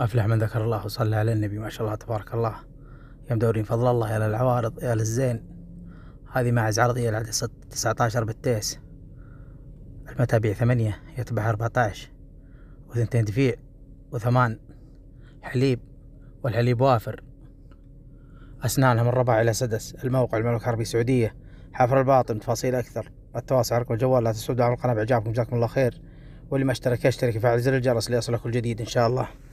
أفلح من ذكر الله وصلى على النبي ما شاء الله تبارك الله يا مدورين فضل الله يا للعوارض يا للزين هذه معز عرضية العدسة 19 بالتيس المتابع ثمانية يتبع 14 وثنتين دفيع وثمان حليب والحليب وافر أسنانها من ربع إلى سدس الموقع المملكة العربية السعودية حفر الباطن تفاصيل أكثر التواصل رقم الجوال لا تنسوا دعم القناة بإعجابكم جزاكم الله خير واللي ما اشترك يشترك يفعل زر الجرس ليصلك الجديد إن شاء الله